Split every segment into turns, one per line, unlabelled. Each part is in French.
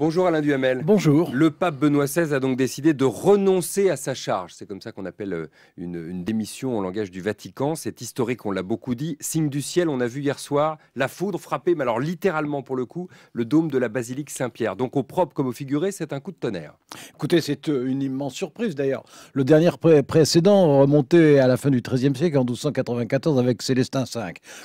Bonjour Alain Duhamel. Bonjour. Le pape Benoît XVI a donc décidé de renoncer à sa charge. C'est comme ça qu'on appelle euh, une, démission au langage du Vatican. C'est historique, on l'a beaucoup dit. Signe du ciel, on a vu hier soir la foudre frapper, mais alors littéralement pour le coup, le dôme de la basilique Saint-Pierre. Donc au propre comme au figuré, c'est un coup de tonnerre.
Écoutez, c'est euh, une immense surprise d'ailleurs. Le dernier précédent remontait à la fin du XIIIe siècle, en 1294, avec Célestin V.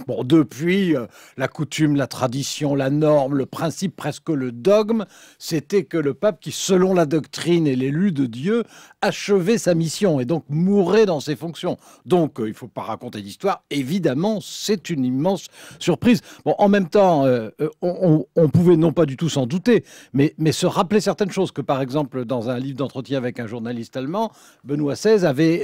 Bon, depuis, euh, la coutume, la tradition, la norme, le principe, presque le dogme c'était que le pape, qui selon la doctrine et l'élu de Dieu, achevait sa mission et donc mourait dans ses fonctions. Donc euh, il ne faut pas raconter d'histoire. Évidemment, c'est une immense surprise. Bon, en même temps, euh, euh, on, pouvait non pas du tout s'en douter, mais, se rappeler certaines choses que par exemple dans un livre d'entretien avec un journaliste allemand, Benoît XVI avait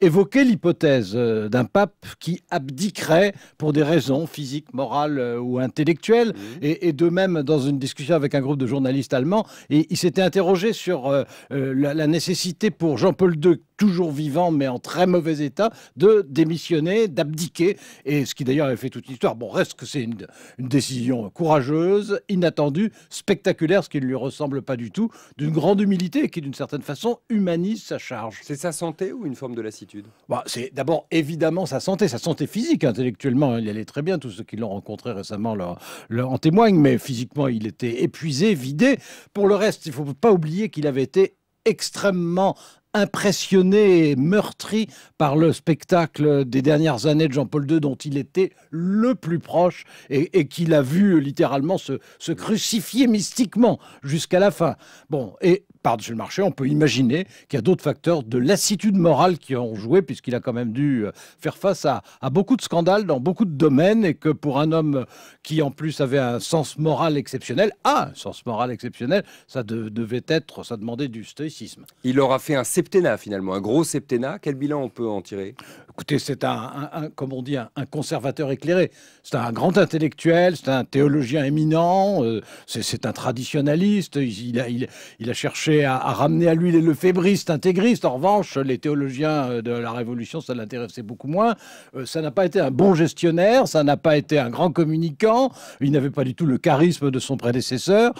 évoqué l'hypothèse d'un pape qui abdiquerait pour des raisons physiques, morales ou intellectuelles, mmh. et de même dans une discussion avec un groupe de journalistes allemand, et il s'était interrogé sur euh, euh, la, la nécessité pour Jean-Paul II toujours vivant mais en très mauvais état, de démissionner, d'abdiquer. Et ce qui d'ailleurs avait fait toute l'histoire. Bon, reste que c'est une, décision courageuse, inattendue, spectaculaire, ce qui ne lui ressemble pas du tout, d'une grande humilité qui d'une certaine façon humanise sa charge. C'est sa santé ou une forme de lassitude bah, C'est d'abord évidemment sa santé, sa santé physique, intellectuellement, il allait très bien. Tous ceux qui l'ont rencontré récemment leur, en témoignent, mais physiquement, il était épuisé, vidé. Pour le reste, il faut pas oublier qu'il avait été extrêmement impressionné et meurtri par le spectacle des dernières années de Jean-Paul II dont il était le plus proche et, qu'il a vu littéralement se, se crucifier mystiquement jusqu'à la fin. Bon, et par-dessus le marché, on peut imaginer qu'il y a d'autres facteurs de lassitude morale qui ont joué, puisqu'il a quand même dû euh, faire face à, beaucoup de scandales dans beaucoup de domaines, et que pour un homme euh, qui en plus avait un sens moral exceptionnel, un sens moral exceptionnel, ça devait être, ça demandait du stoïcisme.
Il aura fait un septennat finalement, un gros
septennat. Quel bilan on peut en tirer Écoutez, c'est un, comme on dit, un, conservateur éclairé. C'est un grand intellectuel, c'est un théologien éminent, euh, c'est un traditionnaliste. Il, a, cherché à, ramener à lui les fébriste intégriste. En revanche, les théologiens euh, de la Révolution, ça l'intéressait beaucoup moins. Euh, ça n'a pas été un bon gestionnaire, ça n'a pas été un grand communicant. Il n'avait pas du tout le charisme de son prédécesseur.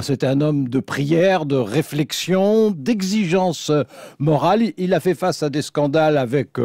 C'était un homme de prière, de réflexion, d'exigence morale. Il a fait face à des scandales avec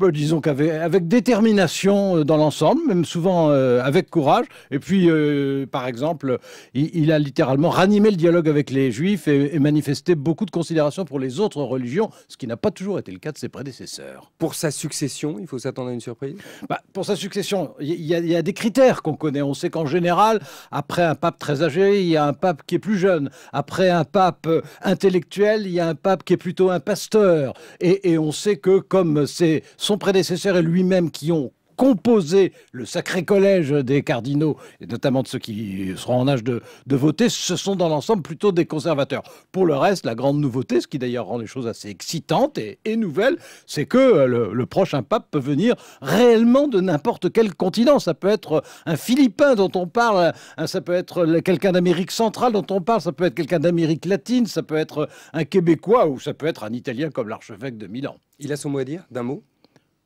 bah, disons qu'avec détermination euh, dans l'ensemble, même souvent euh, avec courage. Et puis, euh, par exemple, il, a littéralement ranimé le dialogue avec les juifs et, manifesté beaucoup de considération pour les autres religions, ce qui n'a pas toujours été le cas de ses prédécesseurs. Pour sa succession, il faut s'attendre à une surprise bah, Pour sa succession, il y, a des critères qu'on connaît. On sait qu'en général, après un pape très âgé, il y a un pape qui est plus jeune. Après un pape intellectuel, il y a un pape qui est plutôt un pasteur. Et, et on sait que comme c'est son prédécesseur et lui-même qui ont composé le sacré collège des cardinaux, et notamment de ceux qui seront en âge de, de voter, ce sont dans l'ensemble plutôt des conservateurs. Pour le reste, la grande nouveauté, ce qui d'ailleurs rend les choses assez excitantes et, nouvelles, c'est que euh, le, le, prochain pape peut venir réellement de n'importe quel continent. Ça peut être euh, un Philippin dont on parle, euh, ça peut être quelqu'un d'Amérique centrale dont on parle, ça peut être quelqu'un d'Amérique latine, ça peut être un Québécois ou ça peut être un Italien comme l'archevêque de Milan. Il a son mot à dire d'un mot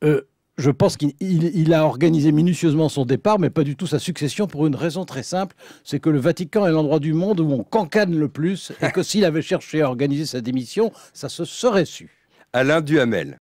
euh, je pense qu'il a organisé minutieusement son départ, mais pas du tout sa succession, pour une raison très simple, c'est que le Vatican est l'endroit du monde où on cancane le plus, et que s'il avait cherché à organiser sa démission, ça se serait su. Alain Duhamel.